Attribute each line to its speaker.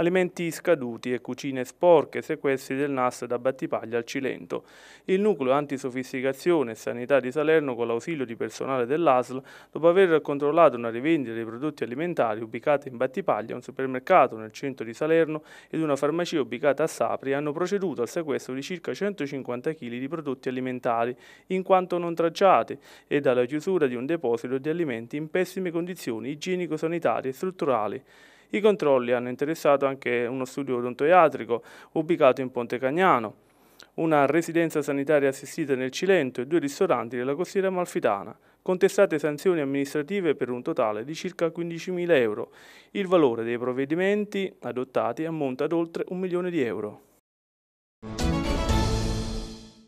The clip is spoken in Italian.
Speaker 1: alimenti scaduti e cucine sporche, sequestri del NAS da Battipaglia al Cilento. Il nucleo antisofisticazione e sanità di Salerno, con l'ausilio di personale dell'ASL, dopo aver controllato una rivendita dei prodotti alimentari ubicata in Battipaglia, un supermercato nel centro di Salerno ed una farmacia ubicata a Sapri, hanno proceduto al sequestro di circa 150 kg di prodotti alimentari, in quanto non tracciati, e alla chiusura di un deposito di alimenti in pessime condizioni igienico-sanitarie e strutturali. I controlli hanno interessato anche uno studio odontoiatrico ubicato in Ponte Cagnano, una residenza sanitaria assistita nel Cilento e due ristoranti della costiera malfitana, contestate sanzioni amministrative per un totale di circa 15.000 euro. Il valore dei provvedimenti adottati ammonta ad oltre un milione di euro.